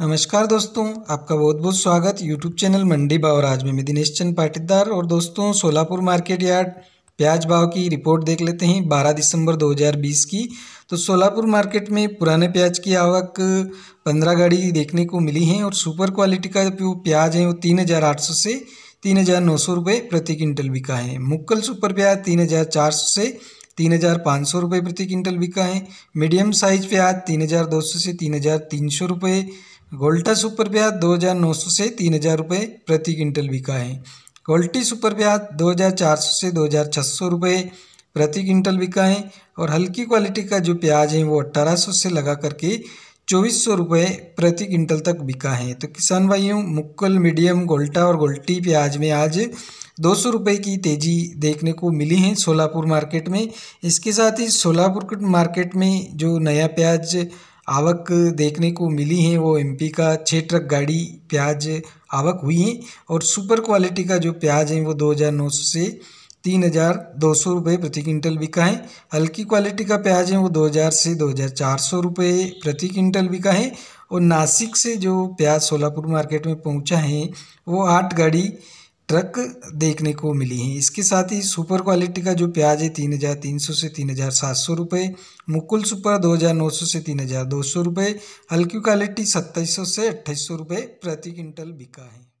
नमस्कार दोस्तों आपका बहुत बहुत स्वागत यूट्यूब चैनल मंडी भाव राज में मैं दिनेश चंद पाटीदार और दोस्तों सोलापुर मार्केट यार्ड प्याज भाव की रिपोर्ट देख लेते हैं 12 दिसंबर 2020 की तो सोलापुर मार्केट में पुराने प्याज की आवक 15 गाड़ी देखने को मिली है और सुपर क्वालिटी का जो प्याज है वो 3,800 से तीन हज़ार नौ सौ रुपये प्रति क्विंटल बिका है मुक्कल सुपर प्याज तीन हज़ार चार सौ से तीन हज़ार पाँच सौ रुपये प्रति क्विंटल बिका है मीडियम साइज प्याज तीन हज़ार दो सौ से तीन हज़ार तीन सौ रुपये गोल्टा सुपर ब्याज दो हज़ार नौ सौ से तीन हज़ार रुपये प्रति क्विंटल बिका है गोल्टी सुपर ब्याज दो हज़ार चार सौ से दो हज़ार छः सौ रुपये प्रति क्विंटल बिका है और हल्की क्वालिटी का जो प्याज है वो अट्ठारह सौ से लगा करके चौबीस सौ रुपये प्रति क्विंटल तक बिका है तो किसान भाइयों मुक्कल मीडियम गोल्टा और गोल्टी प्याज में आज दो सौ रुपये की तेज़ी देखने को मिली है सोलापुर मार्केट में इसके साथ ही सोलापुर मार्केट में जो नया प्याज आवक देखने को मिली है वो एम पी का छः ट्रक गाड़ी प्याज आवक हुई है और सुपर क्वालिटी का जो प्याज है वो दो हज़ार नौ सौ से तीन हज़ार दो सौ रुपये प्रति क्विंटल बिका है हल्की क्वालिटी का प्याज है वो दो हज़ार से दो हज़ार चार सौ रुपये प्रति क्विंटल बिका है और नासिक से जो प्याज सोलापुर मार्केट में पहुँचा है वो आठ गाड़ी ट्रक देखने को मिली हैं इसके साथ ही सुपर क्वालिटी का जो प्याज है तीन हज़ार तीन सौ से तीन हज़ार सात सौ रुपये मुकुल सुपर दो हज़ार नौ सौ से तीन हज़ार दो सौ रुपये हल्की क्वालिटी सत्ताईस सौ से अट्ठाईस सौ रुपये प्रति क्विंटल बिका है